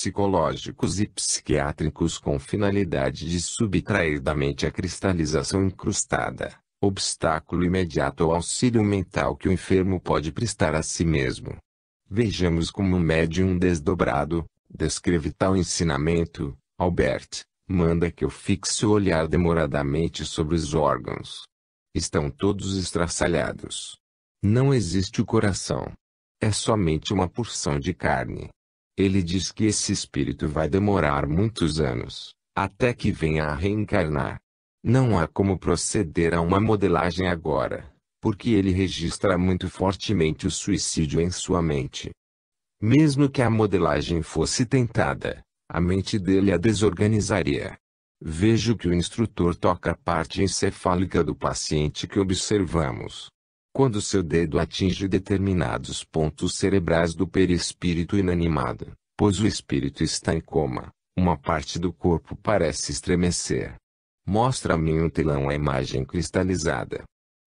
psicológicos e psiquiátricos com finalidade de subtrair da mente a cristalização incrustada, obstáculo imediato ao auxílio mental que o enfermo pode prestar a si mesmo. Vejamos como um médium desdobrado, descreve tal ensinamento, Albert, manda que eu fixe o olhar demoradamente sobre os órgãos. Estão todos estraçalhados. Não existe o coração. É somente uma porção de carne. Ele diz que esse espírito vai demorar muitos anos, até que venha a reencarnar. Não há como proceder a uma modelagem agora, porque ele registra muito fortemente o suicídio em sua mente. Mesmo que a modelagem fosse tentada, a mente dele a desorganizaria. Vejo que o instrutor toca a parte encefálica do paciente que observamos, quando seu dedo atinge determinados pontos cerebrais do perispírito inanimado, pois o espírito está em coma, uma parte do corpo parece estremecer. Mostra-me um telão a imagem cristalizada.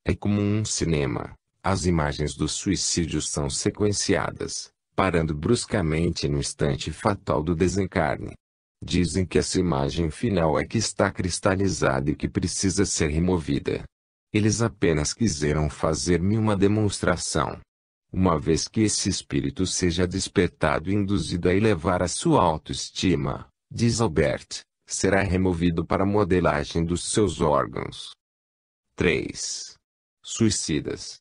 É como um cinema. As imagens do suicídio são sequenciadas, parando bruscamente no instante fatal do desencarne. Dizem que essa imagem final é que está cristalizada e que precisa ser removida. Eles apenas quiseram fazer-me uma demonstração. Uma vez que esse espírito seja despertado e induzido a elevar a sua autoestima, diz Albert, será removido para a modelagem dos seus órgãos. 3. Suicidas.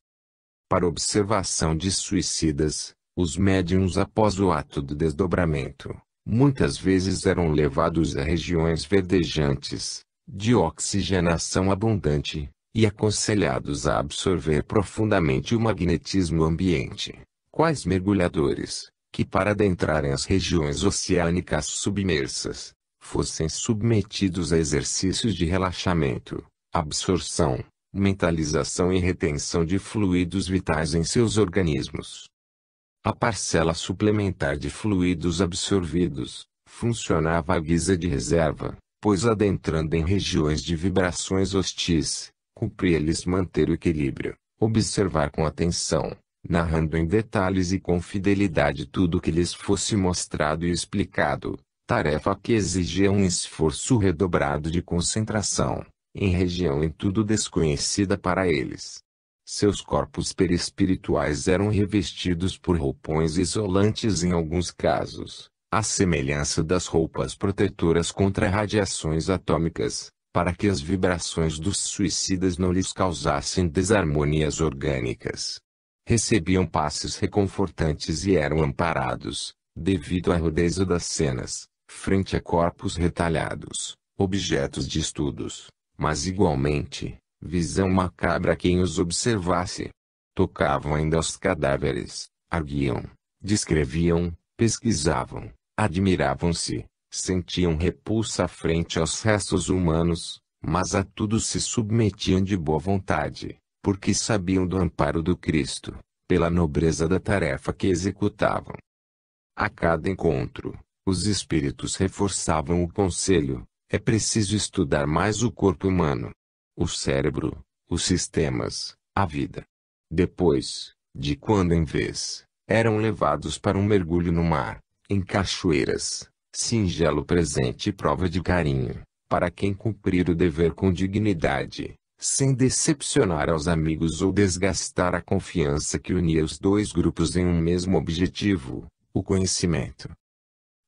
Para observação de suicidas, os médiums após o ato do desdobramento, muitas vezes eram levados a regiões verdejantes, de oxigenação abundante, e aconselhados a absorver profundamente o magnetismo ambiente, quais mergulhadores, que para adentrarem as regiões oceânicas submersas, fossem submetidos a exercícios de relaxamento, absorção, mentalização e retenção de fluidos vitais em seus organismos. A parcela suplementar de fluidos absorvidos funcionava à guisa de reserva, pois adentrando em regiões de vibrações hostis, cumpria lhes manter o equilíbrio, observar com atenção, narrando em detalhes e com fidelidade tudo o que lhes fosse mostrado e explicado, tarefa que exigia um esforço redobrado de concentração, em região em tudo desconhecida para eles. Seus corpos perispirituais eram revestidos por roupões isolantes em alguns casos, à semelhança das roupas protetoras contra radiações atômicas, para que as vibrações dos suicidas não lhes causassem desarmonias orgânicas. Recebiam passes reconfortantes e eram amparados, devido à rudeza das cenas, frente a corpos retalhados, objetos de estudos, mas igualmente, visão macabra a quem os observasse. Tocavam ainda os cadáveres, arguiam, descreviam, pesquisavam, admiravam-se, sentiam repulsa frente aos restos humanos, mas a tudo se submetiam de boa vontade, porque sabiam do amparo do Cristo, pela nobreza da tarefa que executavam. A cada encontro, os espíritos reforçavam o conselho: é preciso estudar mais o corpo humano, o cérebro, os sistemas, a vida. Depois, de quando em vez, eram levados para um mergulho no mar, em cachoeiras, Singelo presente e prova de carinho, para quem cumprir o dever com dignidade, sem decepcionar aos amigos ou desgastar a confiança que unia os dois grupos em um mesmo objetivo, o conhecimento.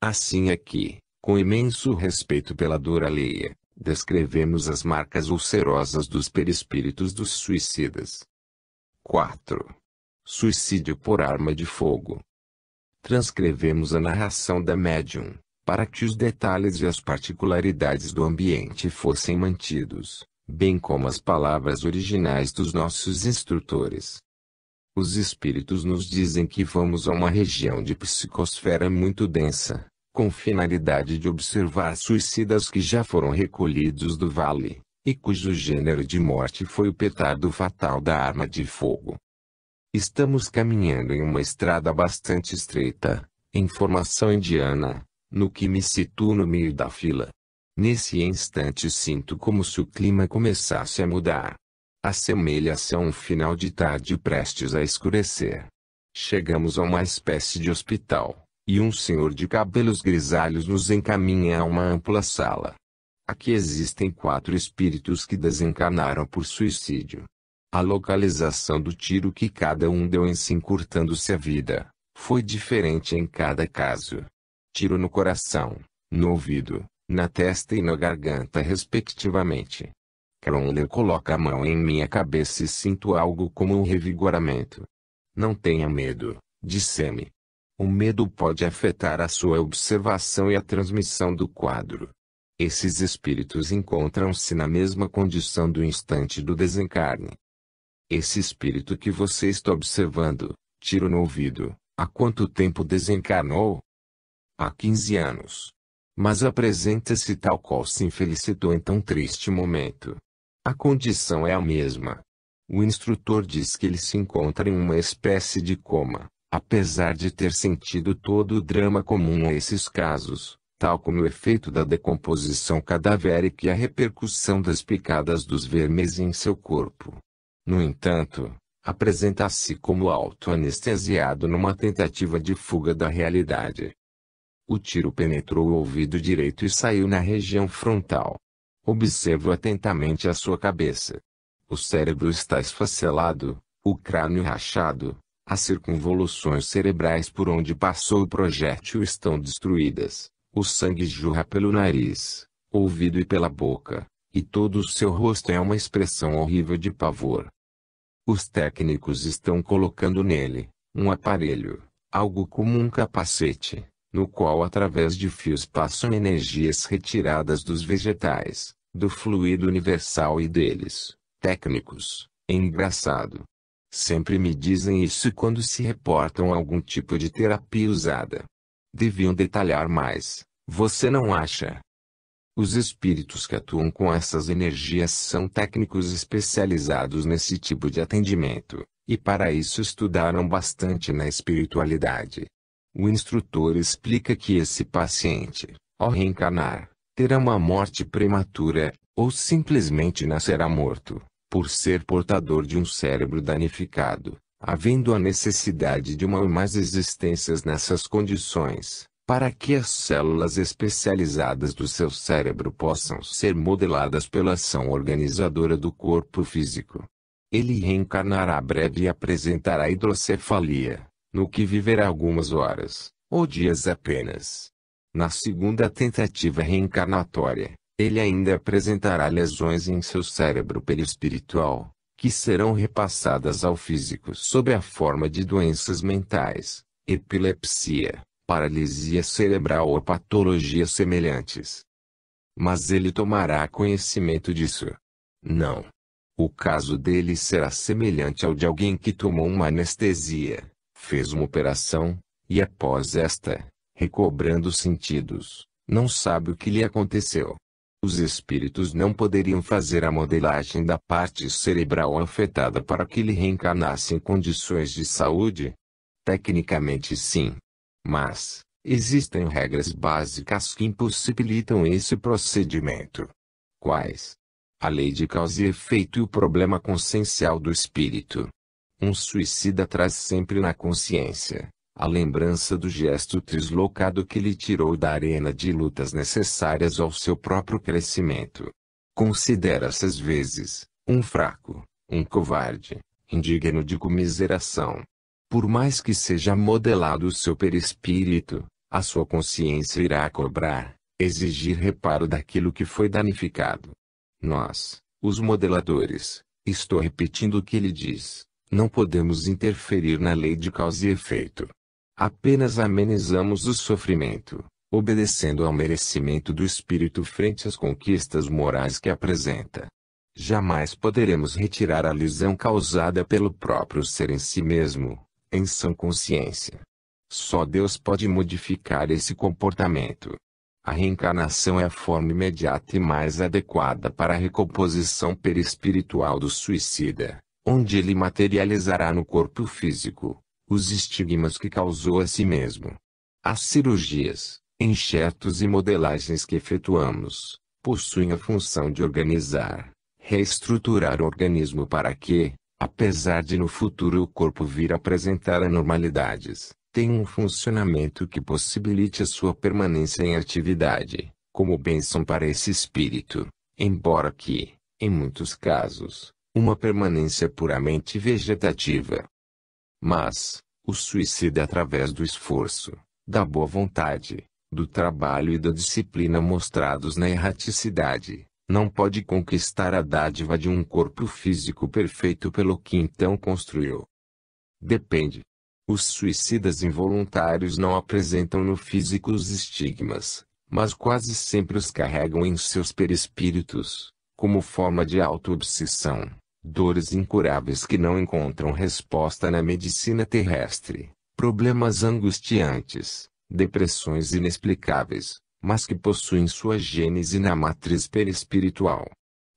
Assim é que, com imenso respeito pela dor alheia, descrevemos as marcas ulcerosas dos perispíritos dos suicidas. 4. Suicídio por arma de fogo. Transcrevemos a narração da médium, para que os detalhes e as particularidades do ambiente fossem mantidos, bem como as palavras originais dos nossos instrutores. Os espíritos nos dizem que vamos a uma região de psicosfera muito densa, com finalidade de observar suicidas que já foram recolhidos do vale, e cujo gênero de morte foi o petardo fatal da arma de fogo. Estamos caminhando em uma estrada bastante estreita, em formação indiana, no que me situo no meio da fila. Nesse instante sinto como se o clima começasse a mudar. Assemelha-se a um final de tarde prestes a escurecer. Chegamos a uma espécie de hospital, e um senhor de cabelos grisalhos nos encaminha a uma ampla sala. Aqui existem quatro espíritos que desencarnaram por suicídio. A localização do tiro que cada um deu em se encurtando-se a vida, foi diferente em cada caso tiro no coração, no ouvido, na testa e na garganta respectivamente. Crowley coloca a mão em minha cabeça e sinto algo como um revigoramento. Não tenha medo, disse-me. O medo pode afetar a sua observação e a transmissão do quadro. Esses espíritos encontram-se na mesma condição do instante do desencarne. Esse espírito que você está observando, tiro no ouvido, há quanto tempo desencarnou? há 15 anos. Mas apresenta-se tal qual se infelicitou em tão triste momento. A condição é a mesma. O instrutor diz que ele se encontra em uma espécie de coma, apesar de ter sentido todo o drama comum a esses casos, tal como o efeito da decomposição cadavérica e a repercussão das picadas dos vermes em seu corpo. No entanto, apresenta-se como autoanestesiado numa tentativa de fuga da realidade. O tiro penetrou o ouvido direito e saiu na região frontal. Observo atentamente a sua cabeça. O cérebro está esfacelado, o crânio rachado, as circunvoluções cerebrais por onde passou o projétil estão destruídas, o sangue jorra pelo nariz, ouvido e pela boca, e todo o seu rosto é uma expressão horrível de pavor. Os técnicos estão colocando nele um aparelho, algo como um capacete, no qual através de fios passam energias retiradas dos vegetais, do fluido universal e deles, técnicos. Engraçado. Sempre me dizem isso quando se reportam a algum tipo de terapia usada. Deviam detalhar mais, você não acha? Os espíritos que atuam com essas energias são técnicos especializados nesse tipo de atendimento, e para isso estudaram bastante na espiritualidade. O instrutor explica que esse paciente, ao reencarnar, terá uma morte prematura, ou simplesmente nascerá morto, por ser portador de um cérebro danificado, havendo a necessidade de uma ou mais existências nessas condições, para que as células especializadas do seu cérebro possam ser modeladas pela ação organizadora do corpo físico. Ele reencarnará breve e apresentará hidrocefalia, no que viverá algumas horas, ou dias apenas. Na segunda tentativa reencarnatória, ele ainda apresentará lesões em seu cérebro perispiritual, que serão repassadas ao físico sob a forma de doenças mentais, epilepsia, paralisia cerebral ou patologias semelhantes. Mas ele tomará conhecimento disso. Não. O caso dele será semelhante ao de alguém que tomou uma anestesia fez uma operação, e após esta, recobrando os sentidos, não sabe o que lhe aconteceu. Os espíritos não poderiam fazer a modelagem da parte cerebral afetada para que ele reencarnasse em condições de saúde? Tecnicamente sim. Mas, existem regras básicas que impossibilitam esse procedimento. Quais? A lei de causa e efeito e o problema consciencial do espírito. Um suicida traz sempre na consciência a lembrança do gesto trislocado que lhe tirou da arena de lutas necessárias ao seu próprio crescimento. Considera-se às vezes um fraco, um covarde, indigno de comiseração. Por mais que seja modelado o seu perispírito, a sua consciência irá cobrar, exigir reparo daquilo que foi danificado. Nós, os modeladores, estou repetindo o que ele diz, não podemos interferir na lei de causa e efeito. Apenas amenizamos o sofrimento, obedecendo ao merecimento do espírito frente às conquistas morais que apresenta. Jamais poderemos retirar a lesão causada pelo próprio ser em si mesmo, em sã consciência. Só Deus pode modificar esse comportamento. A reencarnação é a forma imediata e mais adequada para a recomposição perispiritual do suicida onde ele materializará no corpo físico os estigmas que causou a si mesmo. As cirurgias, enxertos e modelagens que efetuamos possuem a função de organizar, reestruturar o organismo para que, apesar de no futuro o corpo vir apresentar anormalidades, tenha um funcionamento que possibilite a sua permanência em atividade, como bênção para esse espírito, embora que, em muitos casos, uma permanência puramente vegetativa. Mas, o suicida através do esforço, da boa vontade, do trabalho e da disciplina mostrados na erraticidade, não pode conquistar a dádiva de um corpo físico perfeito pelo que então construiu. Depende. Os suicidas involuntários não apresentam no físico os estigmas, mas quase sempre os carregam em seus perispíritos, como forma de auto-obsessão dores incuráveis que não encontram resposta na medicina terrestre, problemas angustiantes, depressões inexplicáveis, mas que possuem sua gênese na matriz perispiritual.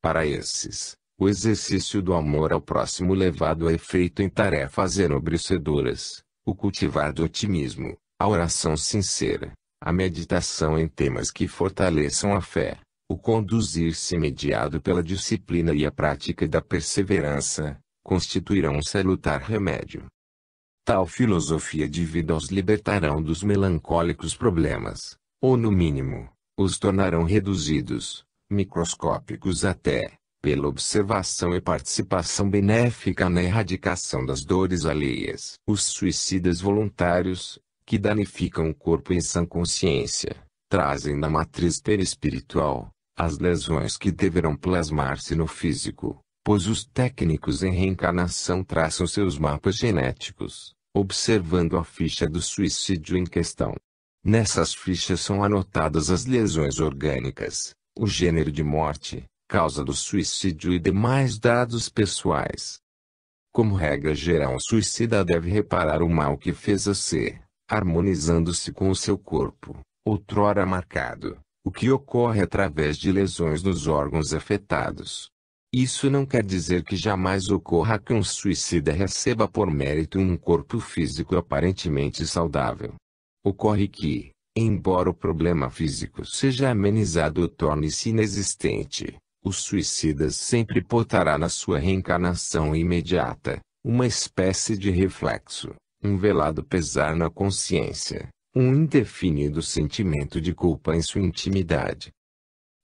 Para esses, o exercício do amor ao próximo levado a efeito em tarefas enobrecedoras, o cultivar do otimismo, a oração sincera, a meditação em temas que fortaleçam a fé, o conduzir-se mediado pela disciplina e a prática da perseverança, constituirão um salutar remédio. Tal filosofia de vida os libertarão dos melancólicos problemas, ou no mínimo, os tornarão reduzidos, microscópicos até, pela observação e participação benéfica na erradicação das dores alheias. Os suicidas voluntários, que danificam o corpo em sã consciência, trazem na matriz perispiritual, as lesões que deverão plasmar-se no físico, pois os técnicos em reencarnação traçam seus mapas genéticos, observando a ficha do suicídio em questão. Nessas fichas são anotadas as lesões orgânicas, o gênero de morte, causa do suicídio e demais dados pessoais. Como regra geral, o suicida deve reparar o mal que fez a ser, harmonizando-se com o seu corpo, outrora marcado, o que ocorre através de lesões nos órgãos afetados. Isso não quer dizer que jamais ocorra que um suicida receba por mérito um corpo físico aparentemente saudável. Ocorre que, embora o problema físico seja amenizado ou torne-se inexistente, o suicida sempre portará na sua reencarnação imediata, uma espécie de reflexo, um velado pesar na consciência, um indefinido sentimento de culpa em sua intimidade.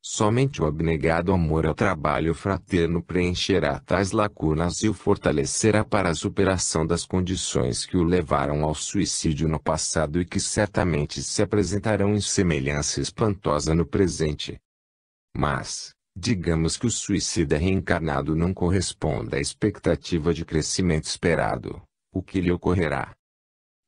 Somente o abnegado amor ao trabalho fraterno preencherá tais lacunas e o fortalecerá para a superação das condições que o levaram ao suicídio no passado e que certamente se apresentarão em semelhança espantosa no presente. Mas, digamos que o suicida reencarnado não corresponda à expectativa de crescimento esperado, o que lhe ocorrerá?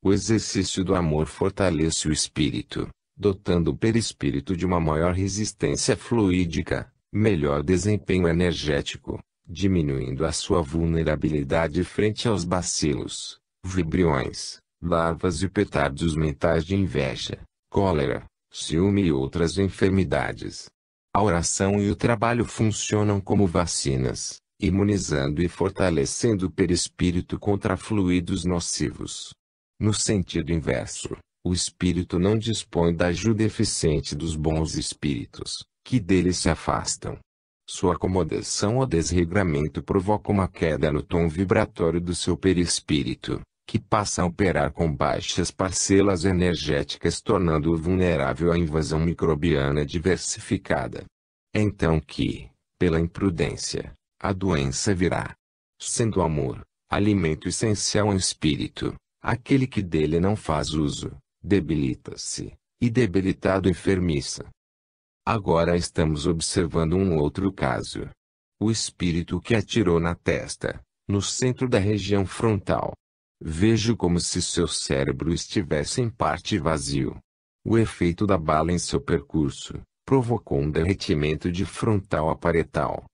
O exercício do amor fortalece o espírito, dotando o perispírito de uma maior resistência fluídica, melhor desempenho energético, diminuindo a sua vulnerabilidade frente aos bacilos, vibriões, larvas e petardos mentais de inveja, cólera, ciúme e outras enfermidades. A oração e o trabalho funcionam como vacinas, imunizando e fortalecendo o perispírito contra fluidos nocivos. No sentido inverso, o espírito não dispõe da ajuda eficiente dos bons espíritos, que dele se afastam. Sua acomodação ou desregramento provoca uma queda no tom vibratório do seu perispírito, que passa a operar com baixas parcelas energéticas, tornando-o vulnerável à invasão microbiana diversificada. É então que, pela imprudência, a doença virá. Sendo o amor, alimento essencial ao espírito, Aquele que dele não faz uso, debilita-se, e debilitado enfermiça. Agora estamos observando um outro caso. O espírito que atirou na testa, no centro da região frontal. Vejo como se seu cérebro estivesse em parte vazio. O efeito da bala em seu percurso provocou um derretimento de frontal a paretal.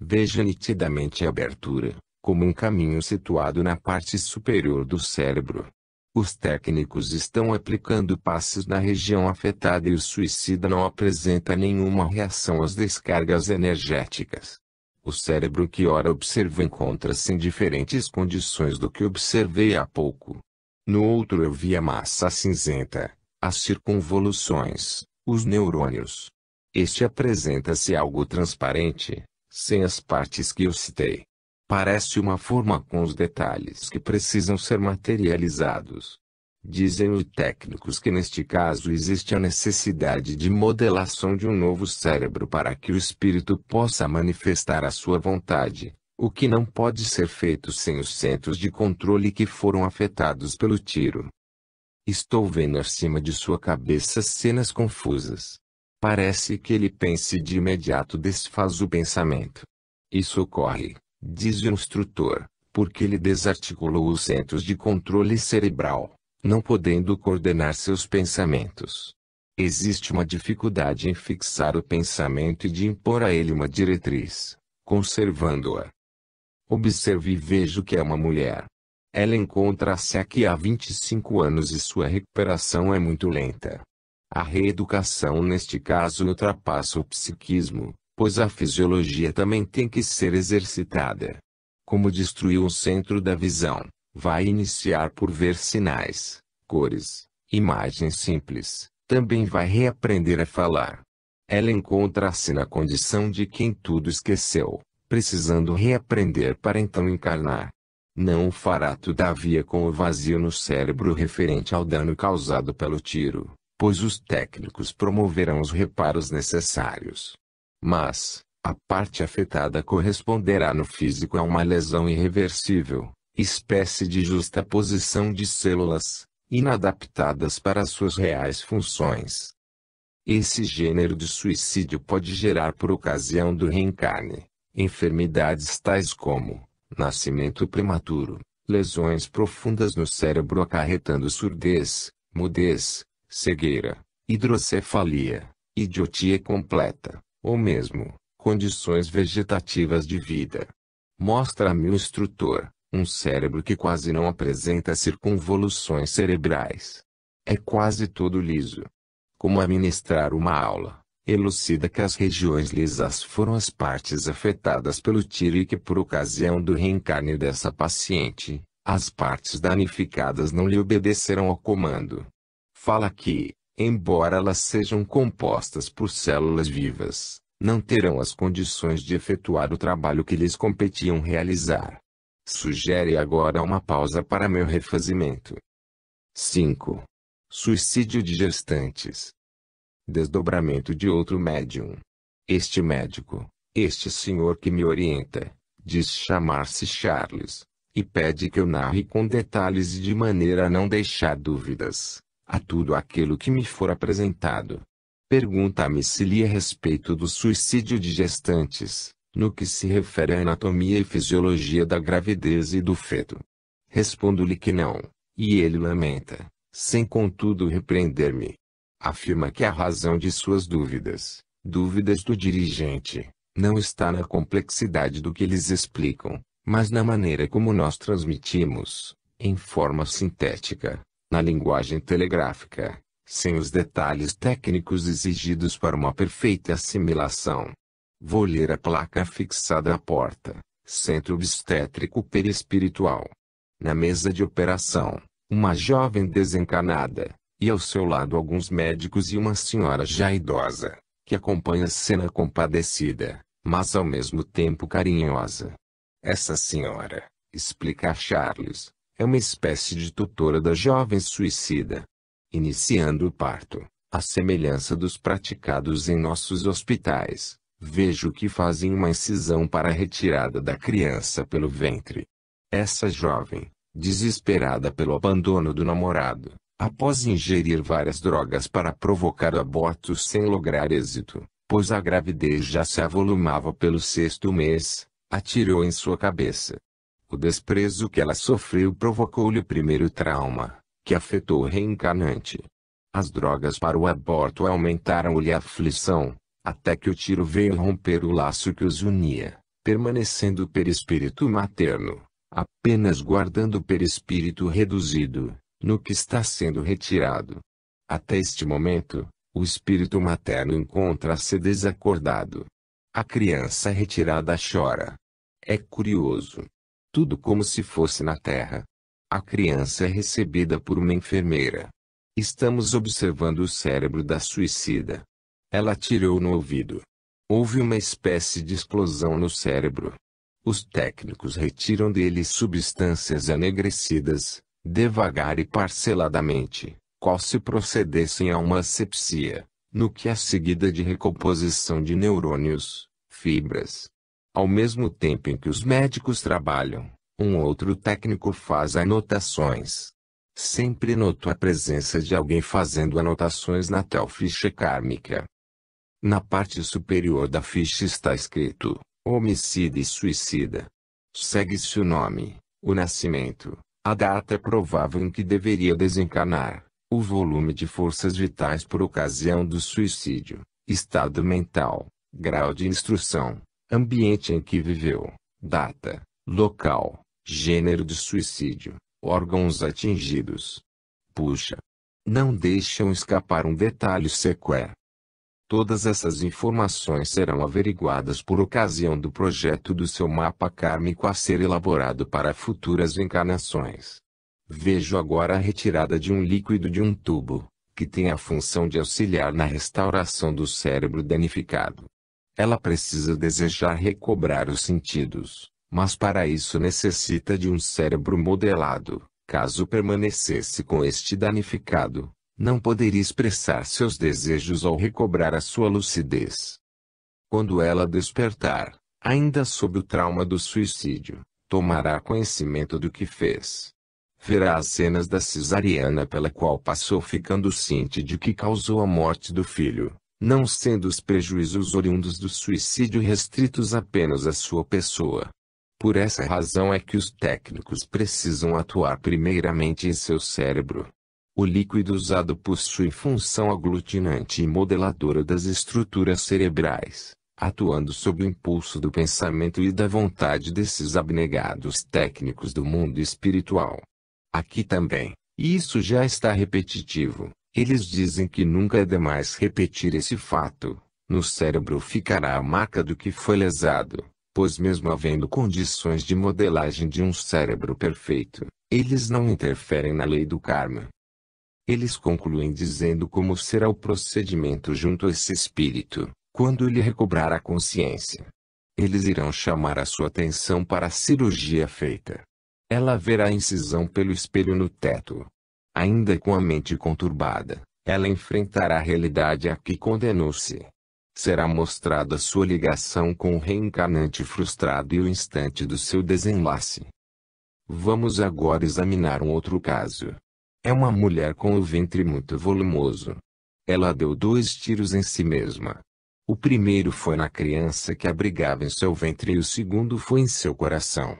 Veja nitidamente a abertura, como um caminho situado na parte superior do cérebro. Os técnicos estão aplicando passes na região afetada e o suicida não apresenta nenhuma reação às descargas energéticas. O cérebro que ora observa encontra-se em diferentes condições do que observei há pouco. No outro eu vi a massa cinzenta, as circunvoluções, os neurônios. Este apresenta-se algo transparente, sem as partes que eu citei. Parece uma forma com os detalhes que precisam ser materializados. Dizem os técnicos que neste caso existe a necessidade de modelação de um novo cérebro para que o espírito possa manifestar a sua vontade, o que não pode ser feito sem os centros de controle que foram afetados pelo tiro. Estou vendo acima de sua cabeça cenas confusas. Parece que ele pense de imediato desfaz o pensamento. Isso ocorre, diz o instrutor, porque ele desarticulou os centros de controle cerebral, não podendo coordenar seus pensamentos. Existe uma dificuldade em fixar o pensamento e de impor a ele uma diretriz, conservando-a. Observe e vejo que é uma mulher. Ela encontra-se aqui há 25 anos e sua recuperação é muito lenta. A reeducação neste caso ultrapassa o psiquismo, pois a fisiologia também tem que ser exercitada. Como destruiu o centro da visão, vai iniciar por ver sinais, cores, imagens simples, também vai reaprender a falar. Ela encontra-se na condição de quem tudo esqueceu, precisando reaprender para então encarnar. Não o fará todavia com o vazio no cérebro referente ao dano causado pelo tiro, pois os técnicos promoverão os reparos necessários. Mas, a parte afetada corresponderá no físico a uma lesão irreversível, espécie de justaposição de células, inadaptadas para suas reais funções. Esse gênero de suicídio pode gerar por ocasião do reencarne, enfermidades tais como nascimento prematuro, lesões profundas no cérebro acarretando surdez, mudez, cegueira, hidrocefalia, idiotia completa, ou mesmo, condições vegetativas de vida. Mostra-me o instrutor, um cérebro que quase não apresenta circunvoluções cerebrais. É quase todo liso. Como administrar uma aula, elucida que as regiões lisas foram as partes afetadas pelo tiro e que por ocasião do reencarne dessa paciente, as partes danificadas não lhe obedeceram ao comando. Fala que, embora elas sejam compostas por células vivas, não terão as condições de efetuar o trabalho que lhes competiam realizar. Sugere agora uma pausa para meu refazimento. 5. Suicídio de gestantes. Desdobramento de outro médium. Este médico, este senhor que me orienta, diz chamar-se Charles, e pede que eu narre com detalhes e de maneira a não deixar dúvidas a tudo aquilo que me for apresentado. Pergunta-me se lhe a é respeito do suicídio de gestantes, no que se refere à anatomia e fisiologia da gravidez e do feto. Respondo-lhe que não, e ele lamenta, sem contudo repreender-me. Afirma que a razão de suas dúvidas, dúvidas do dirigente, não está na complexidade do que eles explicam, mas na maneira como nós transmitimos, em forma sintética, na linguagem telegráfica, sem os detalhes técnicos exigidos para uma perfeita assimilação. Vou ler a placa fixada à porta, centro obstétrico perispiritual. Na mesa de operação, uma jovem desencanada, e ao seu lado alguns médicos e uma senhora já idosa, que acompanha a cena compadecida, mas ao mesmo tempo carinhosa. Essa senhora, explica Charles, é uma espécie de tutora da jovem suicida. Iniciando o parto, à semelhança dos praticados em nossos hospitais, vejo que fazem uma incisão para a retirada da criança pelo ventre. Essa jovem, desesperada pelo abandono do namorado, após ingerir várias drogas para provocar o aborto sem lograr êxito, pois a gravidez já se avolumava pelo sexto mês, atirou em sua cabeça, o desprezo que ela sofreu provocou-lhe o primeiro trauma, que afetou o reencarnante. As drogas para o aborto aumentaram-lhe a aflição, até que o tiro veio romper o laço que os unia, permanecendo o perispírito materno, apenas guardando o perispírito reduzido, no que está sendo retirado. Até este momento, o espírito materno encontra-se desacordado. A criança retirada chora. É curioso, tudo como se fosse na Terra. A criança é recebida por uma enfermeira. Estamos observando o cérebro da suicida. Ela atirou no ouvido. Houve uma espécie de explosão no cérebro. Os técnicos retiram dele substâncias anegrecidas, devagar e parceladamente, qual se procedessem a uma asepsia, no que é seguida de recomposição de neurônios, fibras, ao mesmo tempo em que os médicos trabalham, um outro técnico faz anotações. Sempre noto a presença de alguém fazendo anotações na tal ficha kármica. Na parte superior da ficha está escrito: homicida e suicida. Segue-se o nome, o nascimento, a data provável em que deveria desencarnar, o volume de forças vitais por ocasião do suicídio, estado mental, grau de instrução, ambiente em que viveu, data, local, gênero de suicídio, órgãos atingidos. Puxa! Não deixam escapar um detalhe sequer. Todas essas informações serão averiguadas por ocasião do projeto do seu mapa kármico a ser elaborado para futuras encarnações. Vejo agora a retirada de um líquido de um tubo, que tem a função de auxiliar na restauração do cérebro danificado. Ela precisa desejar recobrar os sentidos, mas para isso necessita de um cérebro modelado. Caso permanecesse com este danificado, não poderia expressar seus desejos ou recobrar a sua lucidez. Quando ela despertar, ainda sob o trauma do suicídio, tomará conhecimento do que fez. Verá as cenas da cesariana pela qual passou ficando ciente de que causou a morte do filho, não sendo os prejuízos oriundos do suicídio restritos apenas à sua pessoa. Por essa razão é que os técnicos precisam atuar primeiramente em seu cérebro. O líquido usado possui função aglutinante e modeladora das estruturas cerebrais, atuando sob o impulso do pensamento e da vontade desses abnegados técnicos do mundo espiritual. Aqui também, isso já está repetitivo, eles dizem que nunca é demais repetir esse fato. No cérebro ficará a marca do que foi lesado, pois mesmo havendo condições de modelagem de um cérebro perfeito, eles não interferem na lei do karma. Eles concluem dizendo como será o procedimento junto a esse espírito, quando ele recobrar a consciência. Eles irão chamar a sua atenção para a cirurgia feita. Ela verá a incisão pelo espelho no teto, Ainda com a mente conturbada, ela enfrentará a realidade a que condenou-se. Será mostrada sua ligação com o reencarnante frustrado e o instante do seu desenlace. Vamos agora examinar um outro caso. É uma mulher com o ventre muito volumoso. Ela deu dois tiros em si mesma. O primeiro foi na criança que abrigava em seu ventre e o segundo foi em seu coração.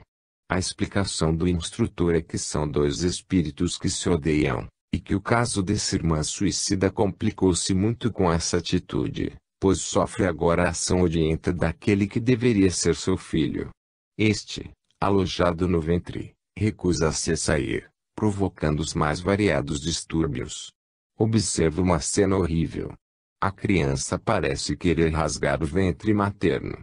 A explicação do instrutor é que são dois espíritos que se odeiam, e que o caso desse irmã suicida complicou-se muito com essa atitude, pois sofre agora a ação odienta daquele que deveria ser seu filho. Este, alojado no ventre, recusa-se a sair, provocando os mais variados distúrbios. Observa uma cena horrível. A criança parece querer rasgar o ventre materno.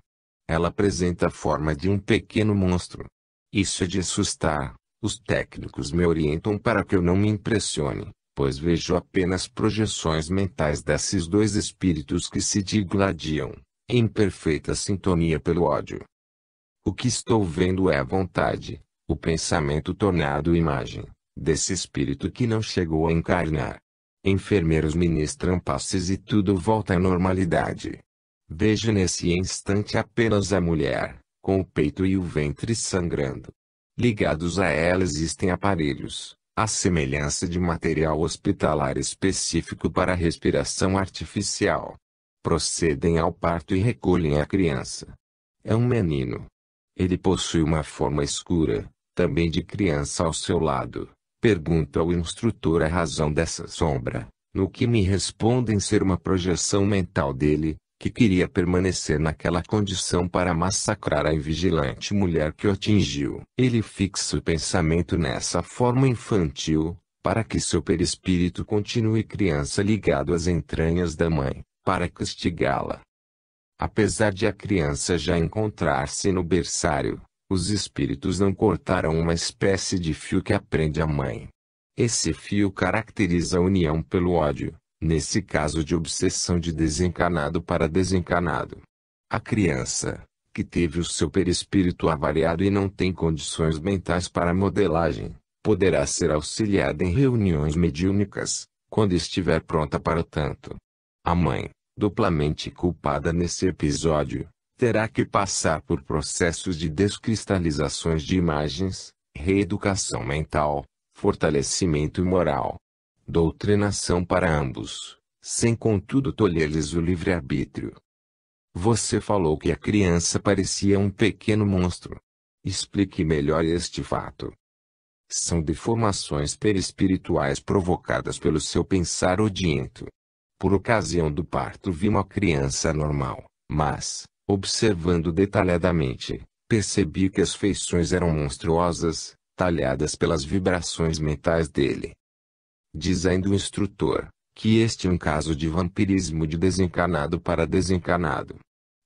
Ela apresenta a forma de um pequeno monstro, isso é de assustar. Os técnicos me orientam para que eu não me impressione, pois vejo apenas projeções mentais desses dois espíritos que se digladiam, em perfeita sintonia pelo ódio. O que estou vendo é a vontade, o pensamento tornado imagem, desse espírito que não chegou a encarnar. Enfermeiros ministram passes e tudo volta à normalidade. Vejo nesse instante apenas a mulher, com o peito e o ventre sangrando. Ligados a ela existem aparelhos, à semelhança de material hospitalar específico para respiração artificial. Procedem ao parto e recolhem a criança. É um menino. Ele possui uma forma escura, também de criança ao seu lado. Pergunto ao instrutor a razão dessa sombra, no que me respondem ser uma projeção mental dele, que queria permanecer naquela condição para massacrar a invigilante mulher que o atingiu. Ele fixa o pensamento nessa forma infantil, para que seu perispírito continue criança ligado às entranhas da mãe, para castigá-la. Apesar de a criança já encontrar-se no berçário, os espíritos não cortaram uma espécie de fio que aprende a mãe. Esse fio caracteriza a união pelo ódio, nesse caso de obsessão de desencarnado para desencarnado. A criança, que teve o seu perispírito avariado e não tem condições mentais para modelagem, poderá ser auxiliada em reuniões mediúnicas, quando estiver pronta para tanto. A mãe, duplamente culpada nesse episódio, terá que passar por processos de descristalização de imagens, reeducação mental, fortalecimento moral, doutrinação para ambos, sem contudo tolher-lhes o livre-arbítrio. Você falou que a criança parecia um pequeno monstro. Explique melhor este fato. São deformações perispirituais provocadas pelo seu pensar odiento. Por ocasião do parto vi uma criança normal, mas, observando detalhadamente, percebi que as feições eram monstruosas, talhadas pelas vibrações mentais dele dizendo o instrutor, que este é um caso de vampirismo de desencarnado para desencarnado.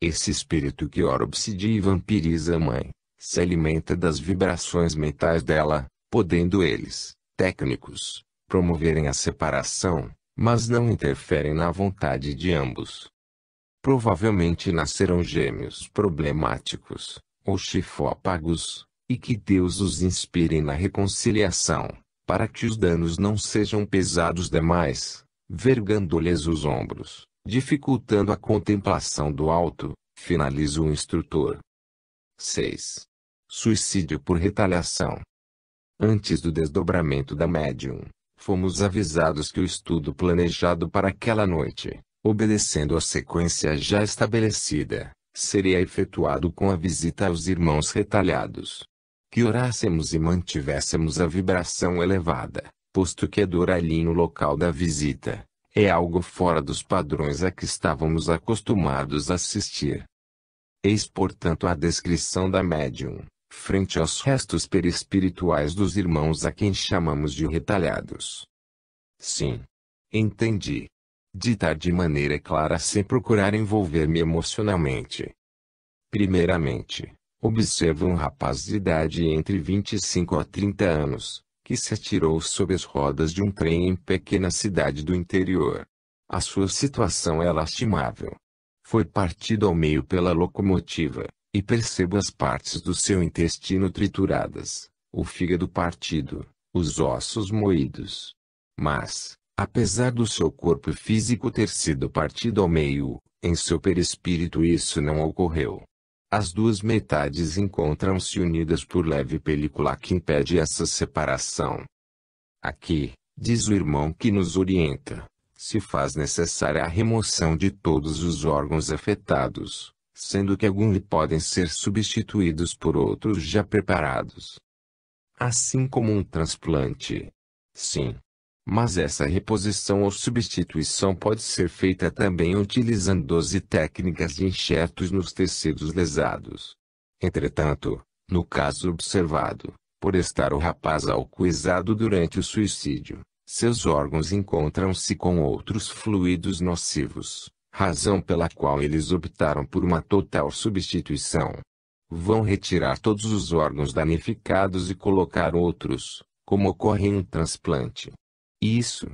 Esse espírito que ora obsidia e vampiriza a mãe, se alimenta das vibrações mentais dela, podendo eles, técnicos, promoverem a separação, mas não interferem na vontade de ambos. Provavelmente nascerão gêmeos problemáticos, ou chifópagos, e que Deus os inspire na reconciliação, para que os danos não sejam pesados demais, vergando-lhes os ombros, dificultando a contemplação do alto, finaliza o instrutor. 6. Suicídio por retaliação. Antes do desdobramento da médium, fomos avisados que o estudo planejado para aquela noite, obedecendo à sequência já estabelecida, seria efetuado com a visita aos irmãos retalhados que orássemos e mantivéssemos a vibração elevada, posto que adorar é ali no local da visita é algo fora dos padrões a que estávamos acostumados a assistir. Eis portanto a descrição da médium, frente aos restos perispirituais dos irmãos a quem chamamos de retalhados. Sim. Entendi. Ditar de maneira clara sem procurar envolver-me emocionalmente. Primeiramente, Observa um rapaz de idade entre 25 a 30 anos, que se atirou sob as rodas de um trem em pequena cidade do interior. A sua situação é lastimável. Foi partido ao meio pela locomotiva, e percebo as partes do seu intestino trituradas, o fígado partido, os ossos moídos. Mas, apesar do seu corpo físico ter sido partido ao meio, em seu perispírito isso não ocorreu. As duas metades encontram-se unidas por leve película que impede essa separação. Aqui, diz o irmão que nos orienta, se faz necessária a remoção de todos os órgãos afetados, sendo que alguns podem ser substituídos por outros já preparados. Assim como um transplante. Sim, mas essa reposição ou substituição pode ser feita também utilizando 12 técnicas de enxertos nos tecidos lesados. Entretanto, no caso observado, por estar o rapaz alcoizado durante o suicídio, seus órgãos encontram-se com outros fluidos nocivos, razão pela qual eles optaram por uma total substituição. Vão retirar todos os órgãos danificados e colocar outros, como ocorre em um transplante. Isso.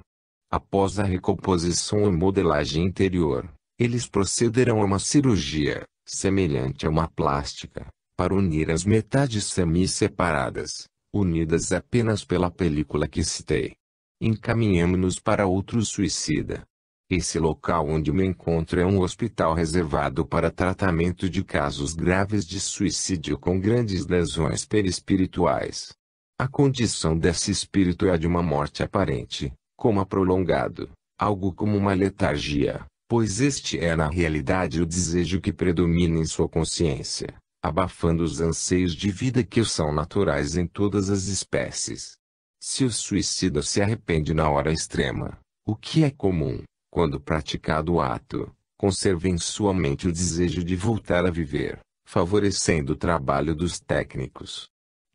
Após a recomposição ou modelagem interior, eles procederão a uma cirurgia, semelhante a uma plástica, para unir as metades semi-separadas, unidas apenas pela película que citei. Encaminhamos-nos para outro suicida. Esse local onde me encontro é um hospital reservado para tratamento de casos graves de suicídio com grandes lesões perispirituais. A condição desse espírito é a de uma morte aparente, como a prolongado, algo como uma letargia, pois este é na realidade o desejo que predomina em sua consciência, abafando os anseios de vida que são naturais em todas as espécies. Se o suicida se arrepende na hora extrema, o que é comum, quando praticado o ato, conserva em sua mente o desejo de voltar a viver, favorecendo o trabalho dos técnicos.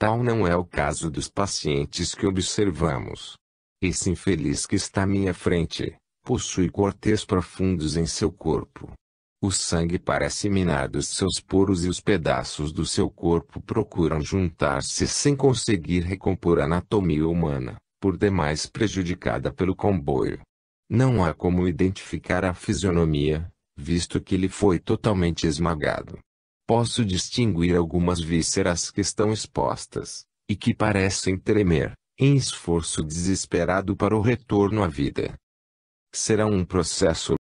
Tal não é o caso dos pacientes que observamos. Esse infeliz que está à minha frente, possui cortes profundos em seu corpo. O sangue parece minar dos seus poros e os pedaços do seu corpo procuram juntar-se sem conseguir recompor a anatomia humana, por demais prejudicada pelo comboio. Não há como identificar a fisionomia, visto que ele foi totalmente esmagado posso distinguir algumas vísceras que estão expostas, e que parecem tremer, em esforço desesperado para o retorno à vida. Será um processo